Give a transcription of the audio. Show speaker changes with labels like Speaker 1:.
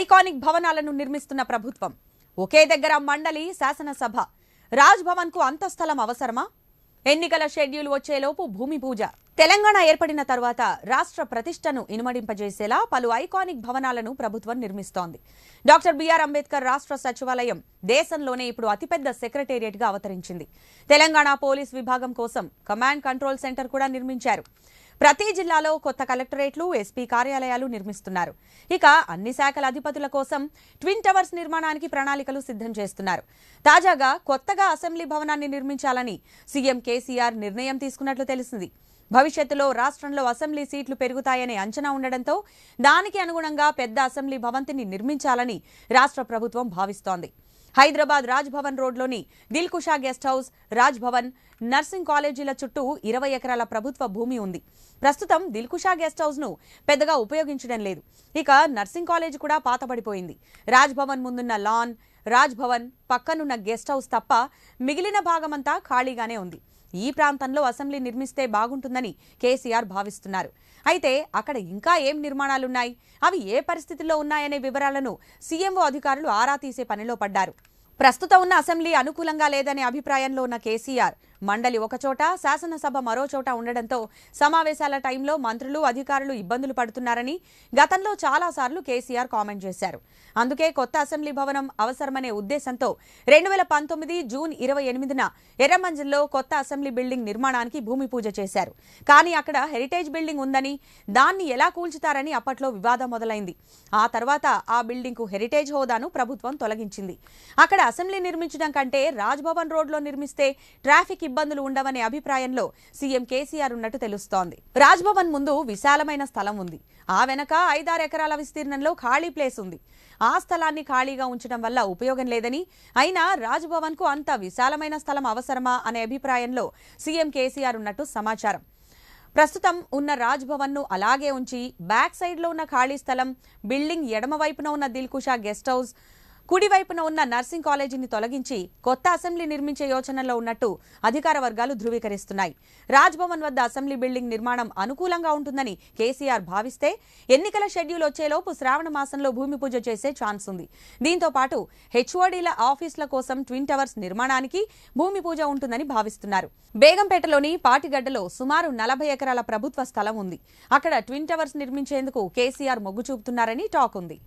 Speaker 1: iconic భవనాలను నిర్మిస్తున్న ప్రభుత్వం ఒకే దగ్గర మండలి శాసనసభ రాజ్భవన్కు అంత స్థలం అవసరమా ఎన్నికల షెడ్యూల్ వచ్చేలోపు భూమి పూజ తెలంగాణ ఏర్పడిన తర్వాత రాష్ట్ర ప్రతిష్టను ఇనుమడింపజేసేలా పలు ఐకానిక్ భవనాలను ప్రభుత్వం నిర్మిస్తోంది డాక్టర్ బిఆర్ అంబేద్కర్ రాష్ట్ర సచివాలయం దేశంలోనే ఇప్పుడు అతిపెద్ద సెక్రటేరియట్గా అవతరించింది తెలంగాణ పోలీస్ విభాగం కోసం కమాండ్ కంట్రోల్ సెంటర్ కూడా నిర్మించారు ప్రతి జిల్లాలో కొత్త కలెక్టరేట్లు ఎస్పీ కార్యాలయాలు నిర్మిస్తున్నారు ఇక అన్ని శాఖల అధిపతుల కోసం ట్విన్ టవర్స్ నిర్మాణానికి ప్రణాళికలు సిద్ధం చేస్తున్నారు తాజాగా కొత్తగా అసెంబ్లీ భవనాన్ని నిర్మించాలని సీఎం కేసీఆర్ నిర్ణయం తీసుకున్నట్లు తెలిసింది భవిష్యత్తులో రాష్ట్రంలో అసెంబ్లీ సీట్లు పెరుగుతాయనే అంచనా ఉండడంతో దానికి అనుగుణంగా పెద్ద అసెంబ్లీ భవంతిని నిర్మించాలని రాష్ట్ర ప్రభుత్వం భావిస్తోంది హైదరాబాద్ రాజ్భవన్ రోడ్లోని Dilkusha guest house Raj Bhavan nursing కాలేజీల చుట్టూ ఇరవై ఎకరాల ప్రభుత్వ భూమి ఉంది ప్రస్తుతం దిల్కుషా గెస్ట్ హౌస్ను పెద్దగా ఉపయోగించడం లేదు ఇక నర్సింగ్ కాలేజ్ కూడా పాతబడిపోయింది రాజ్భవన్ ముందున్న లాన్ రాజ్భవన్ పక్కనున్న గెస్ట్ హౌస్ తప్ప మిగిలిన భాగమంతా ఖాళీగానే ఉంది ఈ ప్రాంతంలో అసెంబ్లీ నిర్మిస్తే బాగుంటుందని కేసీఆర్ భావిస్తున్నారు అయితే అక్కడ ఇంకా ఏం నిర్మాణాలున్నాయి అవి ఏ పరిస్థితుల్లో ఉన్నాయనే వివరాలను సీఎంఓ అధికారులు ఆరా తీసే పనిలో పడ్డారు ప్రస్తుతం ఉన్న అసెంబ్లీ అనుకూలంగా లేదనే అభిప్రాయంలో ఉన్న కేసీఆర్ మండలి ఒకచోట శాసనసభ మరోచోట ఉండడంతో సమావేశాల టైంలో మంత్రులు అధికారులు ఇబ్బందులు పడుతున్నారని గతంలో చాలాసార్లు కేసీఆర్ కామెంట్ చేశారు అందుకే కొత్త అసెంబ్లీ భవనం అవసరమనే ఉద్దేశంతో రెండు వేల పంతొమ్మిది జూన్ ఇరవై ఎనిమిదిన ఎర్రమంజిల్లో కొత్త అసెంబ్లీ బిల్డింగ్ నిర్మాణానికి భూమి పూజ చేశారు కానీ అక్కడ హెరిటేజ్ బిల్డింగ్ ఉందని దాన్ని ఎలా కూల్చుతారని అప్పట్లో వివాదం మొదలైంది ఆ తర్వాత ఆ బిల్డింగ్ కు హెరిటేజ్ హోదాను ప్రభుత్వం తొలగించింది అక్కడ అసెంబ్లీ నిర్మించడం కంటే రాజ్భవన్ రోడ్లో నిర్మిస్తే ట్రాఫిక్ ఇబ్బందులు ఉండవనే అభిప్రాయంలో సీఎం కేసీఆర్ ఉన్నట్టు తెలుస్తోంది రాజ్భవన్ ముందు విశాలమైన స్థలం ఉంది ఆ వెనక ఐదారు ఎకరాల విస్తీర్ణంలో ఖాళీ ప్లేస్ ఉంది ఆ స్థలాన్ని ఖాళీగా ఉంచడం వల్ల ఉపయోగం లేదని అయినా రాజ్భవన్ కు అంత విశాలమైన స్థలం అవసరమా అనే అభిప్రాయంలో సీఎం కేసీఆర్ ఉన్నట్టు సమాచారం ప్రస్తుతం ఉన్న రాజ్భవన్ను అలాగే ఉంచి బ్యాక్ సైడ్లో ఉన్న ఖాళీ స్థలం బిల్డింగ్ ఎడమవైపున ఉన్న దిల్కుషా గెస్ట్ హౌస్ కుడివైపున ఉన్న నర్సింగ్ కాలేజీని తొలగించి కొత్త అసెంబ్లీ నిర్మించే యోచనలో ఉన్నట్టు అధికార వర్గాలు ధృవీకరిస్తున్నాయి రాజ్భవన్ వద్ద అసెంబ్లీ బిల్డింగ్ నిర్మాణం అనుకూలంగా ఉంటుందని కేసీఆర్ భావిస్తే ఎన్నికల షెడ్యూల్ వచ్చేలోపు శ్రావణ మాసంలో భూమి పూజ చేసే ఛాన్స్ ఉంది దీంతో పాటు హెచ్ఓడీల ఆఫీసుల కోసం ట్విన్ టవర్స్ నిర్మాణానికి భూమి పూజ ఉంటుందని భావిస్తున్నారు బేగంపేటలోని పాటిగడ్డలో సుమారు నలభై ఎకరాల ప్రభుత్వ స్థలం ఉంది అక్కడ ట్విన్ టవర్స్ నిర్మించేందుకు కేసీఆర్ మొగ్గు చూపుతున్నారని టాక్ ఉంది